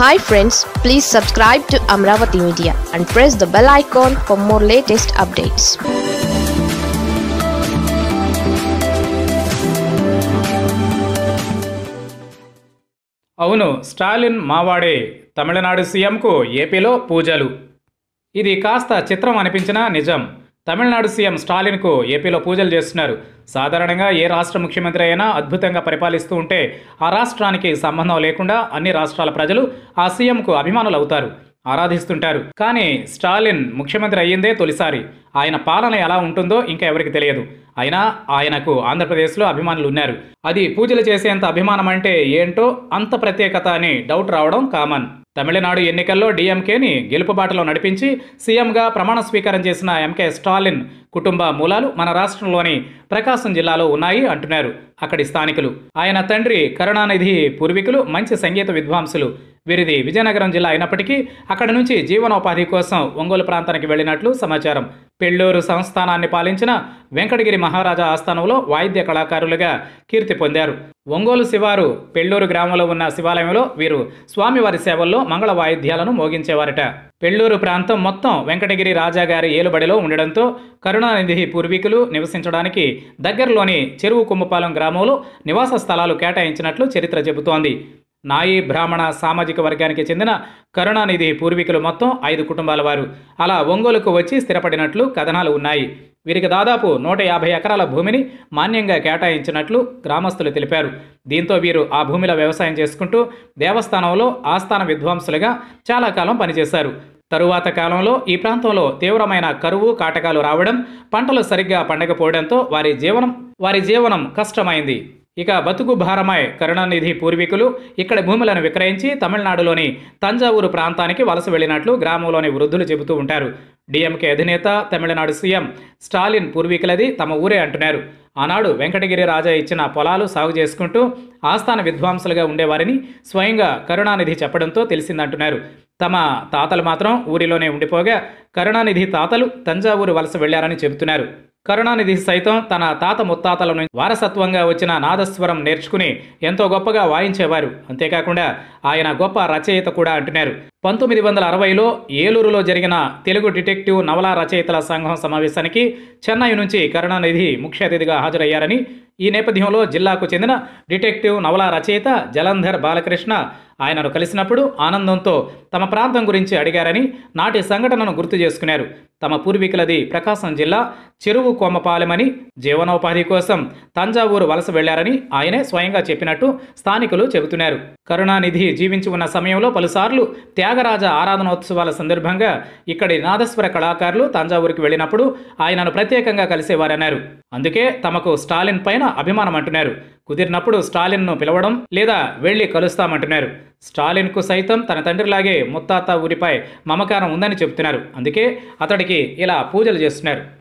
hi friends please subscribe to Amaravati media and press the bell icon for more latest updates అవును స్టాలిన్ మావాడే తమిళనాడు సీఎంకు ఏపీలో పూజలు ఇది కాస్త చిత్రం అనిపించినా నిజం తమిళనాడు సీఎం స్టాలిన్కు ఏపీలో పూజలు చేస్తున్నారు సాధారణంగా ఏ రాష్ట్ర ముఖ్యమంత్రి అయినా అద్భుతంగా పరిపాలిస్తూ ఉంటే ఆ రాష్ట్రానికి సంబంధం లేకుండా అన్ని రాష్ట్రాల ప్రజలు ఆ సీఎంకు అభిమానులు అవుతారు ఆరాధిస్తుంటారు కానీ స్టాలిన్ ముఖ్యమంత్రి అయ్యిందే తొలిసారి ఆయన పాలన ఎలా ఉంటుందో ఇంకా ఎవరికి తెలియదు అయినా ఆయనకు ఆంధ్రప్రదేశ్లో అభిమానులు ఉన్నారు అది పూజలు చేసేంత అభిమానం అంటే ఏంటో అంత ప్రత్యేకత అని డౌట్ రావడం కామన్ తమిళనాడు ఎన్నికల్లో డీఎంకేని గెలుపుబాటలో నడిపించి సీఎంగా ప్రమాణ స్వీకారం చేసిన ఎంకే స్టాలిన్ కుటుంబ మూలాలు మన రాష్ట్రంలోని ప్రకాశం జిల్లాలో ఉన్నాయి అంటున్నారు అక్కడి స్థానికులు ఆయన తండ్రి కరుణానిధి పూర్వీకులు మంచి సంగీత విద్వాంసులు వీరిది విజయనగరం జిల్లా అయినప్పటికీ అక్కడి నుంచి జీవనోపాధి కోసం ఒంగోలు ప్రాంతానికి వెళ్ళినట్లు సమాచారం పెళ్ళూరు సంస్థానాన్ని పాలించిన వెంకటగిరి మహారాజా ఆస్థానంలో వాయిద్య కళాకారులుగా కీర్తి పొందారు ఒంగోలు శివారు పెళ్ళూరు గ్రామంలో ఉన్న శివాలయంలో వీరు స్వామివారి సేవల్లో మంగళ వాయిద్యాలను మోగించేవారట పెళ్ళూరు ప్రాంతం మొత్తం వెంకటగిరి రాజాగారి ఏలుబడిలో ఉండడంతో కరుణానిధి పూర్వీకులు నివసించడానికి దగ్గరలోని చెరువు కుమ్మపాలెం గ్రామంలో నివాస స్థలాలు కేటాయించినట్లు చరిత్ర చెబుతోంది నాయి బ్రాహ్మణ సామాజిక వర్గానికి చెందిన కరుణానిధి పూర్వీకులు మొత్తం ఐదు కుటుంబాల వారు అలా ఒంగోలుకు వచ్చి స్థిరపడినట్లు కథనాలు ఉన్నాయి వీరికి దాదాపు నూట యాభై ఎకరాల భూమిని మాన్యంగా కేటాయించినట్లు గ్రామస్తులు తెలిపారు దీంతో వీరు ఆ భూమిలో వ్యవసాయం చేసుకుంటూ దేవస్థానంలో ఆస్థాన విద్వాంసులుగా చాలా కాలం పనిచేశారు తరువాత కాలంలో ఈ ప్రాంతంలో తీవ్రమైన కరువు కాటకాలు రావడం పంటలు సరిగ్గా పండకపోవడంతో వారి జీవనం వారి జీవనం కష్టమైంది ఇక బతుకు భారమాయ్ కరుణానిధి పూర్వీకులు ఇక్కడ భూములను విక్రయించి తమిళనాడులోని తంజావూరు ప్రాంతానికి వలస వెళ్ళినట్లు గ్రామంలోని వృద్ధులు చెబుతూ ఉంటారు డిఎంకే అధినేత తమిళనాడు సీఎం స్టాలిన్ పూర్వీకులది తమ ఊరే అంటున్నారు ఆనాడు వెంకటగిరి రాజా ఇచ్చిన పొలాలు సాగు చేసుకుంటూ ఆస్థాన విద్వాంసులుగా ఉండేవారిని స్వయంగా కరుణానిధి చెప్పడంతో తెలిసిందంటున్నారు తమ తాతలు మాత్రం ఊరిలోనే ఉండిపోగా కరుణానిధి తాతలు తంజావూరు వలస వెళ్లారని చెబుతున్నారు కరుణానిధి సైతం తన తాత ముత్తాతల నుంచి వారసత్వంగా వచ్చిన నాదస్వరం నేర్చుకుని ఎంతో గొప్పగా వాయించేవారు అంతేకాకుండా ఆయన గొప్ప రచయిత కూడా అంటున్నారు పంతొమ్మిది వందల అరవైలో ఏలూరులో జరిగిన తెలుగు డిటెక్టివ్ నవలా రచయితల సంఘం సమావేశానికి చెన్నై నుంచి కరుణానిధి ముఖ్య అతిథిగా హాజరయ్యారని ఈ నేపథ్యంలో జిల్లాకు చెందిన డిటెక్టివ్ నవల రచయిత జలంధర్ బాలకృష్ణ ఆయనను కలిసినప్పుడు ఆనందంతో తమ ప్రాంతం గురించి అడిగారని నాటి సంఘటనను గుర్తు చేసుకున్నారు తమ పూర్వీకులది ప్రకాశం జిల్లా చెరువు కొమ్మపాలెమని జీవనోపాధి కోసం తంజావూరు వలస వెళ్లారని ఆయనే స్వయంగా చెప్పినట్టు స్థానికులు చెబుతున్నారు కరుణానిధి జీవించి ఉన్న సమయంలో పలుసార్లు త్యాగరాజ ఆరాధనోత్సవాల సందర్భంగా ఇక్కడి నాదస్వర కళాకారులు తంజావూరుకి వెళ్ళినప్పుడు ఆయనను ప్రత్యేకంగా కలిసేవారన్నారు అందుకే తమకు స్టాలిన్ పైన అభిమానం అంటున్నారు కుదిరినప్పుడు స్టాలిన్ను పిలవడం లేదా వెళ్ళి కలుస్తామంటున్నారు స్టాలిన్కు సైతం తన తండ్రిలాగే ముత్తాత ఊరిపై మమకారం ఉందని చెబుతున్నారు అందుకే అతడికి ఇలా పూజలు చేస్తున్నారు